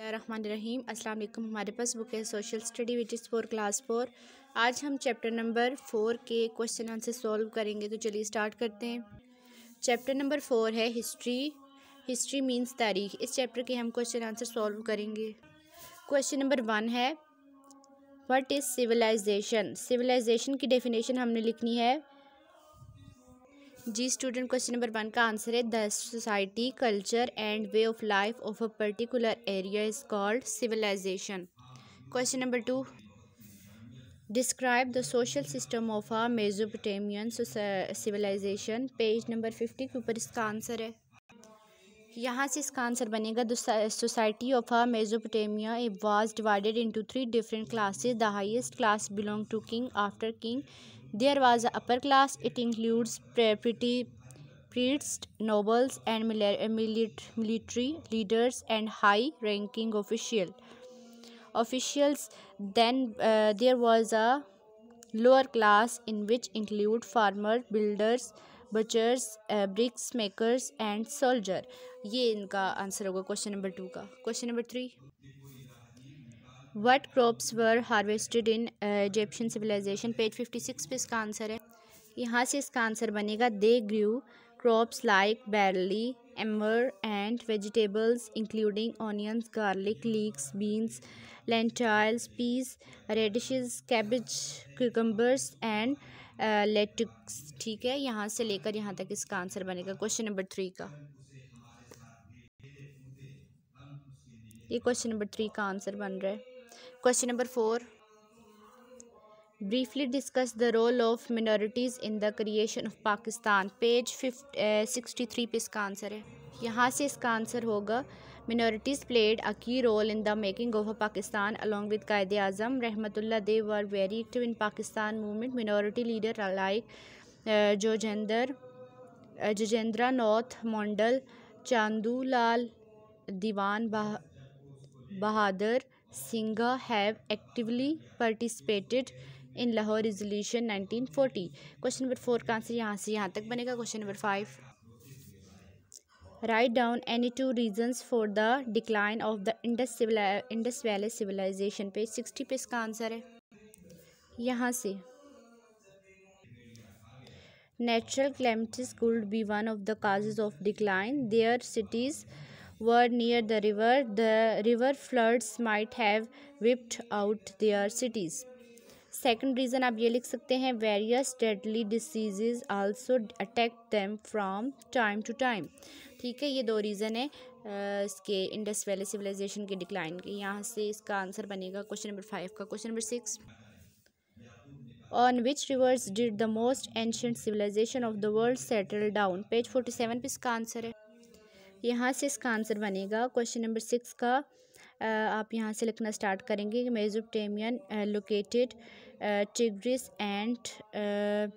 रहीम अस्सलाम वालेकुम हमारे पास बुक है social study which is for class four आज हम चैप्टर नंबर फोर के क्वेश्चन आंसर सॉल्व करेंगे तो चलिए स्टार्ट करते हैं चैप्टर नंबर फोर है हिस्ट्री हिस्ट्री मींस तारीख इस चैप्टर के हम क्वेश्चन आंसर सॉल्व करेंगे क्वेश्चन नंबर वन है व्हाट इज़ सिविलाइजेशन सिविलाइजेशन की डेफिनेशन हमने लिखनी है जी स्टूडेंट क्वेश्चन नंबर वन का आंसर है the society culture and way of life of a particular area is called civilization question number two describe the social system of a Mesopotamian civilization page number fifty के ऊपर इसका answer है यहाँ से इसका answer बनेगा society of a Mesopotamia it divided into three different classes the highest class belong to king after king There was an upper class. It includes property priests, nobles, and uh, military leaders and high-ranking official officials. Then uh, there was a lower class in which include farmers, builders, butchers, uh, bricks makers, and soldier. ये इनका answer होगा question number two का question number three what crops were harvested in Egyptian civilization page fifty six पे इसका answer है यहाँ से इसका आंसर बनेगा they grew crops like barley emmer and vegetables including onions garlic leeks beans lentils peas radish cabbage cucumbers and lettuce ठीक है यहाँ से लेकर यहाँ तक इसका आंसर बनेगा क्वेश्चन नंबर थ्री का ये क्वेश्चन नंबर थ्री का आंसर बन रहा है question number four briefly discuss the role of minorities in the creation of Pakistan page sixty three पे इसका आंसर है यहाँ से इसका आंसर होगा minorities played a key role in the making of Pakistan along with Quaid Azam Rahmatullah they were very active in Pakistan movement minority leader like Jogendra Jogendra Nath Mandal Chandu Lal Diwan Bahadur Singha have actively participated in Lahore resolution 1940 question number four का answer यहाँ से यहाँ तक बनेगा question number five write down any two reasons for the decline of the Indus Indus valley civilization पे sixty पे इसका answer है यहाँ से natural calamities could be one of the causes of decline their cities were near the river, the river floods might have wiped out their cities. Second reason आप ये लिख सकते हैं various deadly diseases also attack them from time to time ठीक है ये दो reason है इसके इंडस वैली सिविलाइजेशन के डिक्लाइन के यहाँ से इसका आंसर बनेगा क्वेश्चन नंबर फाइव का question number six on which rivers did the most ancient civilization of the world settle down page forty seven पे इसका आंसर है यहाँ से इसका आंसर बनेगा क्वेश्चन नंबर सिक्स का आप यहाँ से लिखना स्टार्ट करेंगे Mesopotamian located Tigris and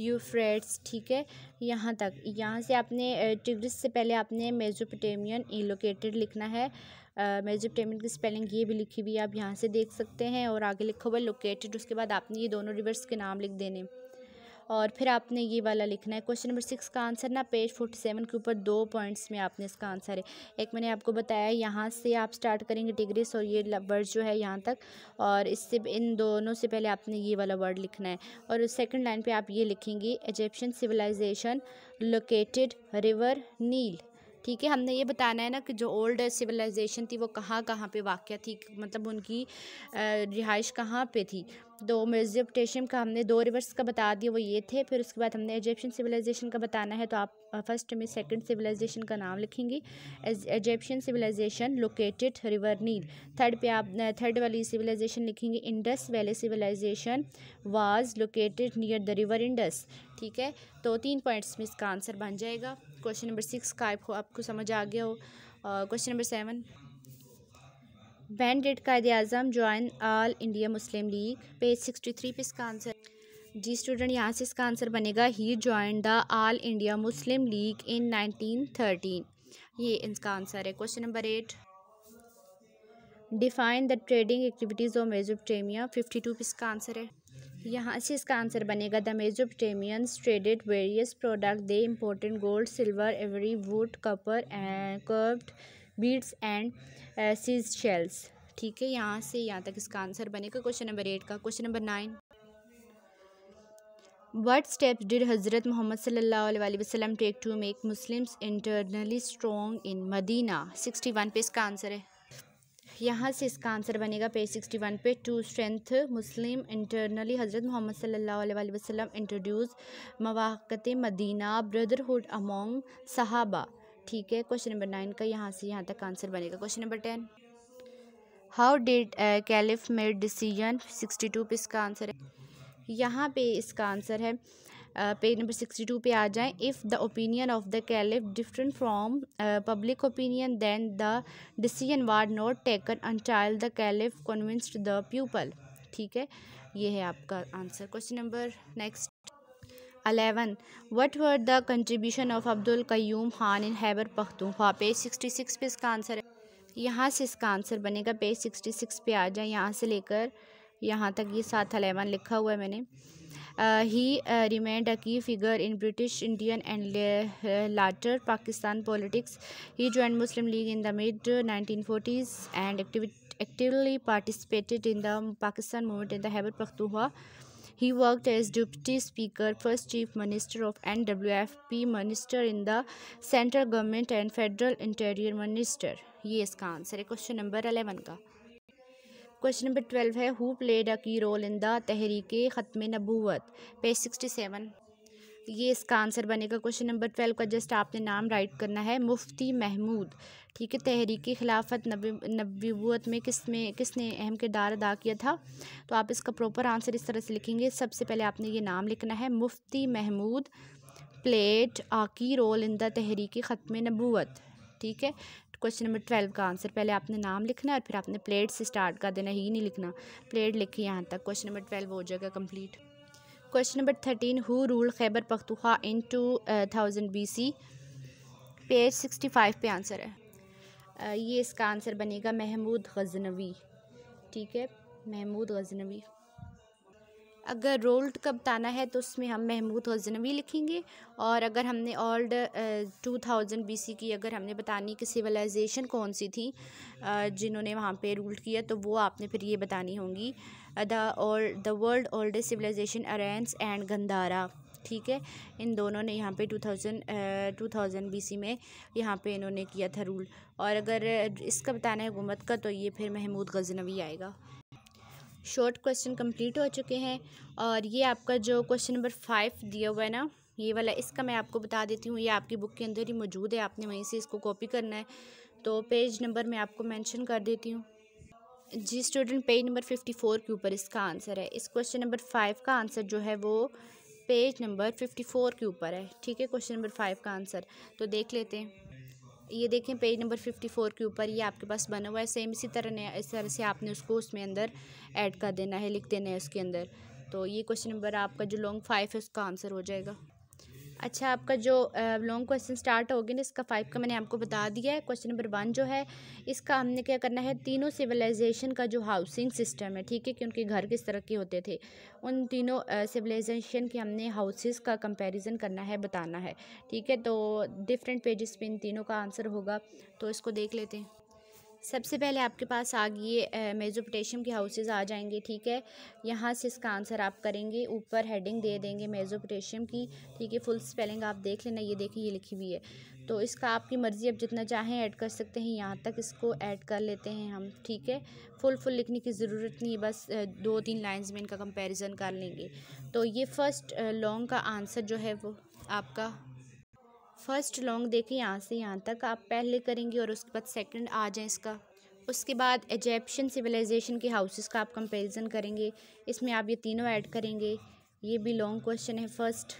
Euphrates ठीक है यहाँ तक यहाँ से आपने टिग्रिस से पहले आपने मेजोपटेमियन लोकेटेड लिखना है मेजोपटेमियन की स्पेलिंग ये भी लिखी हुई है आप यहाँ से देख सकते हैं और आगे लिखा हुआ लोकेटेड उसके बाद आपने ये दोनों रिवर्स के नाम लिख देने और फिर आपने ये वाला लिखना है क्वेश्चन नंबर सिक्स का आंसर ना पेज फोर्टी सेवन के ऊपर दो पॉइंट्स में आपने इसका आंसर है एक मैंने आपको बताया यहाँ से आप स्टार्ट करेंगे डिग्रीस और ये वर्ड जो है यहाँ तक और इससे इन दोनों से पहले आपने ये वाला वर्ड लिखना है और सेकेंड लाइन पर आप ये लिखेंगी Egyptian civilization located river Nile ठीक है हमने ये बताना है ना कि जो ओल्ड सिविलाइजेशन थी वो कहाँ कहाँ पे वाक़ थी मतलब उनकी रिहाइश कहाँ पे थी तो मेजोपटेशियम का हमने दो रिवर्स का बता दिया वो ये थे फिर उसके बाद हमने एजिप्शियन सिविलाइजेशन का बताना है तो आप फर्स्ट में सेकंड सिविलाइजेशन का नाम लिखेंगी Egyptian civilization located river Nile third पे आप थर्ड वाली सिविलाइजेशन लिखेंगे Indus valley civilization was located near the river Indus ठीक है तो तीन पॉइंट्स में इसका आंसर बन जाएगा क्वेश्चन नंबर सिक्स का आपको आपको समझ आ गया हो question number seven when did Quaid Azam join all India Muslim League page sixty three पे इसका आंसर जी स्टूडेंट यहाँ से इसका आंसर बनेगा he join the all India Muslim League in nineteen thirteen ये इसका आंसर है question number eight define the trading activities of Mesopotamia fifty two पे इसका आंसर है यहाँ से इसका आंसर बनेगा the Mesopotamians traded various product they important gold silver ivory wood copper carved beads and sea shells ठीक है यहाँ से यहाँ तक इसका आंसर बनेगा क्वेश्चन नंबर एट का question number nine what steps did Hazrat Muhammad सल्ला वसलम take to make Muslims internally strong in Medina sixty one पे इसका आंसर है यहाँ से इसका आंसर बनेगा पेज सिक्सटी वन पे to strength Muslim internally Hazrat Muhammad सल्लल्लाहु अलैहि वसल्लम इंट्रोड्यूस मवाक़त मदीना ब्रदरहुड अमोंग सहाबा ठीक है क्वेश्चन नंबर नाइन का यहाँ से यहाँ तक आंसर बनेगा question number ten how did caliph made decision sixty two पे इसका आंसर है यहाँ पे इसका आंसर है पेज नंबर सिक्सटी टू पर आ जाए if the opinion of the caliph different from public opinion than the decision were not taken child the caliph convinced the people ठीक है ये है आपका answer question number next eleven what were the contribution of Abdul Qayyum Khan in Khyber Pakhtunkhwa page sixty six पे इसका answer है यहाँ से इसका आंसर बनेगा पेज सिक्सटी सिक्स पे आ जाए यहाँ से लेकर यहाँ तक ये साथ अलेवन लिखा हुआ है मैंने Uh, he uh, remained a key figure in British, Indian and later uh, Pakistan politics. He joined Muslim League in the mid-1940s and actively participated in the Pakistan movement in the Khyber Pakhtunkhwa. He worked as deputy speaker, first chief minister of NWFP, minister in the central government and federal interior minister. Yes, इसका answer question number eleven. Eleven question number twelve है who played a key role in the Tehreek Khatm नबूत page sixty seven ये इसका answer बनेगा question number twelve का just आपने नाम right करना है मुफ्ती महमूद ठीक है तहरीक खिलाफत नबूत में किस में किसने अहम किरदार अदा किया था तो आप इसका प्रॉपर आंसर इस तरह से लिखेंगे सबसे पहले आपने ये नाम लिखना है Mufti Mahmood played a key role in the Tehreek Khatm Nabuwat ठीक है क्वेश्चन नंबर ट्वेल्व का आंसर पहले आपने नाम लिखना है और फिर आपने प्लेट से स्टार्ट कर देना ही नहीं लिखना प्लेट लिखी यहाँ तक क्वेश्चन नंबर ट्वेल्व हो जाएगा complete question number thirteen who rule Khyber Pakhtunkhwa in two thousand B C page sixty five पे आंसर है ये इसका आंसर बनेगा महमूद गजनवी ठीक है महमूद गजनवी अगर रोल्ड का बताना है तो उसमें हम महमूद गजनवी लिखेंगे और अगर हमने old two thousand B C की अगर हमने बतानी कि सिविलाइजेशन कौन सी थी जिन्होंने वहाँ पे रूल किया तो वो आपने फिर ये बतानी होंगी the the world oldest civilization Aryans and Gandhara ठीक है इन दोनों ने यहाँ पे two thousand two thousand B C में यहाँ पे इन्होंने किया था रूल और अगर इसका बताना है हुकूमत का तो ये फिर महमूद गजनवी आएगा शॉर्ट क्वेश्चन कंप्लीट हो चुके हैं और ये आपका जो क्वेश्चन नंबर फाइव दिया हुआ है ना ये वाला इसका मैं आपको बता देती हूँ ये आपकी बुक के अंदर ही मौजूद है आपने वहीं से इसको कॉपी करना है तो पेज नंबर मैं आपको मेंशन कर देती हूँ जी student page number fifty four के ऊपर इसका आंसर है इस क्वेश्चन नंबर फाइव का आंसर जो है वो पेज नंबर फिफ्टी फोर के ऊपर है ठीक है क्वेश्चन नंबर फाइव का आंसर तो देख लेते हैं ये देखें पेज नंबर फिफ्टी फोर के ऊपर ये आपके पास बना हुआ है सेम इसी तरह ने इस तरह से आपने उसको उसमें अंदर ऐड कर देना है लिख देना है उसके अंदर तो ये क्वेश्चन नंबर आपका जो लॉन्ग फाइव है उसका आंसर हो जाएगा अच्छा आपका जो लॉन्ग क्वेश्चन स्टार्ट हो गया ना इसका फाइव का मैंने आपको बता दिया है क्वेश्चन नंबर वन जो है इसका हमने क्या करना है तीनों सिविलाइजेशन का जो हाउसिंग सिस्टम है ठीक है कि उनके घर किस तरह के होते थे उन तीनों सिविलाइजेशन के हमने हाउसेस का कंपैरिजन करना है बताना है ठीक है तो डिफरेंट पेजेस पे इन तीनों का आंसर होगा तो इसको देख लेते हैं सबसे पहले आपके पास आ गए मेज़ोपोटेशियम के हाउसेज आ जाएंगे ठीक है यहाँ से इसका आंसर आप करेंगे ऊपर हेडिंग दे देंगे मेज़ोपोटेशियम की ठीक है फुल स्पेलिंग आप देख लेना ये देखें ये लिखी हुई है तो इसका आपकी मर्ज़ी आप जितना चाहें ऐड कर सकते हैं यहाँ तक इसको ऐड कर लेते हैं हम ठीक है फुल फुल लिखने की ज़रूरत नहीं बस दो तीन लाइन्स में इनका कंपेरिजन कर लेंगे तो ये फ़र्स्ट लॉन्ग का आंसर जो है वो आपका फर्स्ट लॉन्ग देखें यहाँ से यहाँ तक आप पहले करेंगे और उसके बाद सेकंड आ जाए इसका उसके बाद एजेप्शन सिविलाइजेशन के हाउसेस का आप कंपैरिजन करेंगे इसमें आप ये तीनों ऐड करेंगे ये भी लॉन्ग क्वेश्चन है फर्स्ट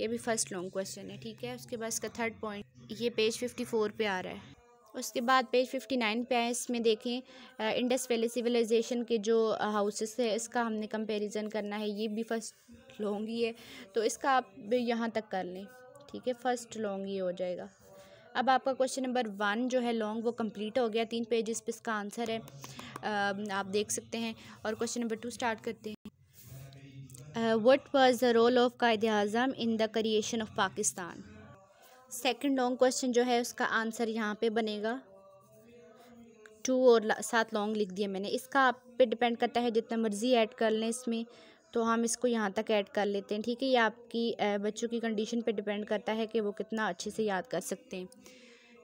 ये भी फर्स्ट लॉन्ग क्वेश्चन है ठीक है उसके बाद इसका थर्ड पॉइंट ये पेज फिफ्टी फोर पे आ रहा है उसके बाद पेज फिफ्टी नाइन पे आए इसमें देखें इंडस वैली सिविलाइजेशन के जो हाउसेस है इसका हमने कंपैरिजन करना है ये भी फर्स्ट ही है तो इसका आप यहाँ तक कर लें ठीक है फर्स्ट लॉन्ग ये हो जाएगा अब आपका क्वेश्चन नंबर वन जो है लॉन्ग वो कंप्लीट हो गया तीन पेजेस पे इसका आंसर है आप देख सकते हैं और क्वेश्चन नंबर टू स्टार्ट करते हैं what was the role of Quaid Azam in the creation of Pakistan second long question जो है उसका आंसर यहाँ पे बनेगा टू और सात लॉन्ग लिख दिया मैंने इसका आप पे डिपेंड करता है जितना मर्ज़ी ऐड कर लें इसमें तो हम इसको यहाँ तक ऐड कर लेते हैं ठीक है ये आपकी बच्चों की कंडीशन पे डिपेंड करता है कि वो कितना अच्छे से याद कर सकते हैं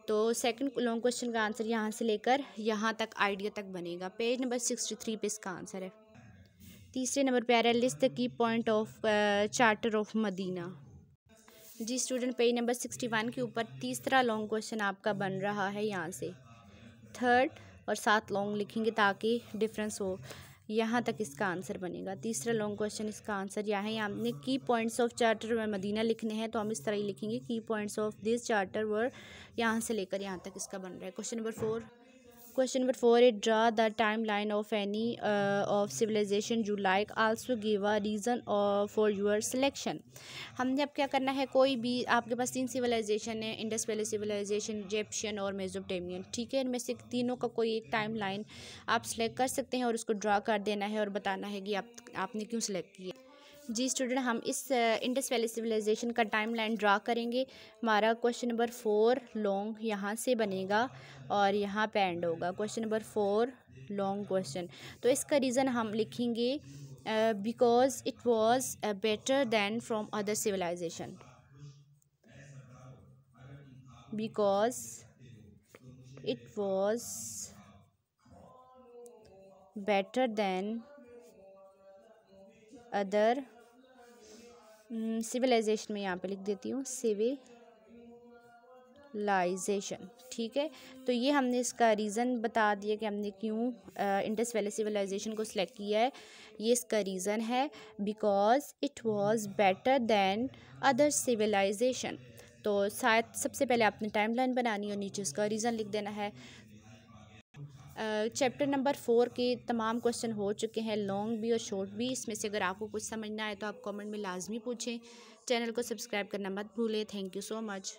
तो सेकंड लॉन्ग क्वेश्चन का आंसर यहाँ से लेकर यहाँ तक आइडिया तक बनेगा पेज नंबर सिक्सटी थ्री पर इसका आंसर है तीसरे नंबर पे आ रहा है list the key point of charter of Medina जी student page number sixty one के ऊपर तीसरा लॉन्ग क्वेश्चन आपका बन रहा है यहाँ से थर्ड और सात लॉन्ग लिखेंगे ताकि डिफरेंस हो यहाँ तक इसका आंसर बनेगा तीसरा लॉन्ग क्वेश्चन इसका आंसर यहाँ है आपने key points of charter of Medina लिखने हैं तो हम इस तरह ही लिखेंगे key points of this charter were यहाँ से लेकर यहाँ तक इसका बन रहा है question number four question number four it draw the time line of any of civilization you like also give a reason for your selection हमने अब क्या करना है कोई भी आपके पास तीन सिविलाइजेशन है इंडस वैली सिविलाइजेशन इजिप्शियन और मेजोपटेमियन ठीक है इनमें से तीनों का कोई एक टाइम लाइन आप सेलेक्ट कर सकते हैं और उसको ड्रा कर देना है और बताना है कि आप आपने क्यों सेलेक्ट किया जी स्टूडेंट हम इस इंडस वैली सिविलाइजेशन का टाइम लाइन ड्रा करेंगे हमारा क्वेश्चन नंबर फोर लॉन्ग यहाँ से बनेगा और यहाँ पे एंड होगा question number four long question तो इसका रीज़न हम लिखेंगे because it was better than from other civilisation because it was better than other civilisation hmm, में यहाँ पे लिख देती हूँ सिविलाइजेशन ठीक है तो ये हमने इसका रीज़न बता दिया कि हमने क्यों इंडस वैली सिविलाइजेशन को सिलेक्ट किया है ये इसका रीज़न है because it was better than other civilisation तो शायद सबसे पहले आपने टाइमलाइन बनानी और नीचे उसका रीज़न लिख देना है चैप्टर नंबर फोर के तमाम क्वेश्चन हो चुके हैं लॉन्ग भी और शॉर्ट भी इसमें से अगर आपको कुछ समझना है तो आप कमेंट में लाजमी पूछें चैनल को सब्सक्राइब करना मत भूलें थैंक यू सो मच